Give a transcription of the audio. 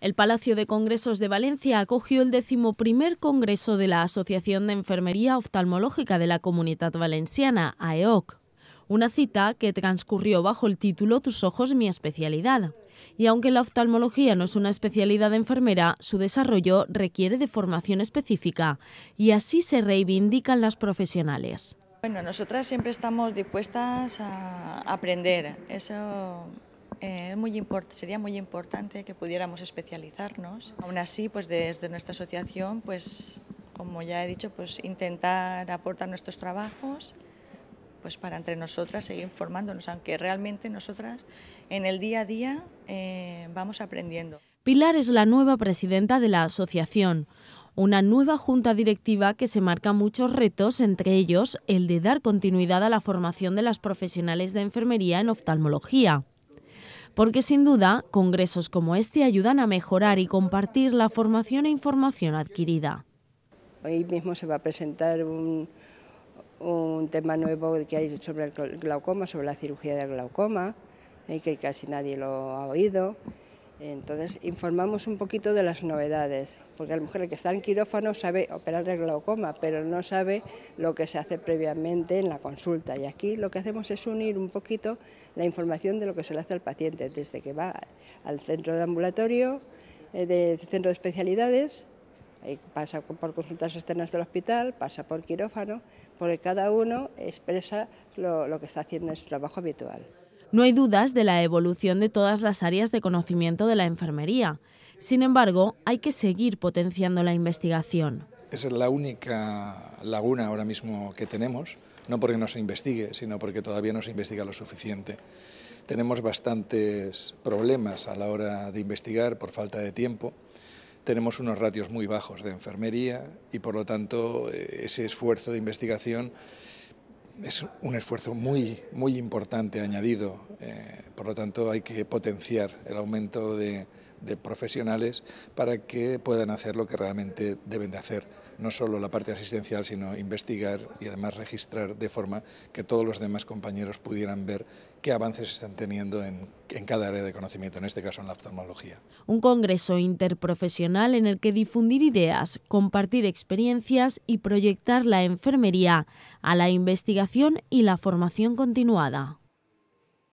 El Palacio de Congresos de Valencia acogió el decimoprimer Congreso de la Asociación de Enfermería Oftalmológica de la Comunidad Valenciana, AEOC. Una cita que transcurrió bajo el título Tus ojos, mi especialidad. Y aunque la oftalmología no es una especialidad de enfermera, su desarrollo requiere de formación específica y así se reivindican las profesionales. Bueno, nosotras siempre estamos dispuestas a aprender. Eso eh, sería muy importante que pudiéramos especializarnos. Aún así, pues desde nuestra asociación, pues como ya he dicho, pues intentar aportar nuestros trabajos pues para entre nosotras seguir formándonos, aunque realmente nosotras en el día a día eh, vamos aprendiendo. Pilar es la nueva presidenta de la asociación una nueva junta directiva que se marca muchos retos, entre ellos el de dar continuidad a la formación de las profesionales de enfermería en oftalmología porque sin duda congresos como este ayudan a mejorar y compartir la formación e información adquirida. Hoy mismo se va a presentar un, tema nuevo que hay sobre el glaucoma, sobre la cirugía del glaucoma, eh, que casi nadie lo ha oído. Entonces informamos un poquito de las novedades, porque la mujer que está en quirófano sabe operar el glaucoma, pero no sabe lo que se hace previamente en la consulta. Y aquí lo que hacemos es unir un poquito la información de lo que se le hace al paciente, desde que va al centro de ambulatorio, eh, del centro de especialidades, pasa por consultas externas del hospital, pasa por quirófano, porque cada uno expresa lo que está haciendo en su trabajo habitual. No hay dudas de la evolución de todas las áreas de conocimiento de la enfermería. Sin embargo, hay que seguir potenciando la investigación. Esa es la única laguna ahora mismo que tenemos, no porque no se investigue, sino porque todavía no se investiga lo suficiente. Tenemos bastantes problemas a la hora de investigar por falta de tiempo. Tenemos unos ratios muy bajos de enfermería y por lo tanto eh, ese esfuerzo de investigación es un esfuerzo muy, muy importante añadido. Eh, por lo tanto, hay que potenciar el aumento de, de, profesionales para que puedan hacer lo que realmente deben de hacer, no solo la parte asistencial, sino investigar y además registrar de forma que todos los demás compañeros pudieran ver qué avances están teniendo en en cada área de conocimiento, en este caso en la oftalmología. Un congreso interprofesional en el que difundir ideas, compartir experiencias y proyectar la enfermería a la investigación y la formación continuada.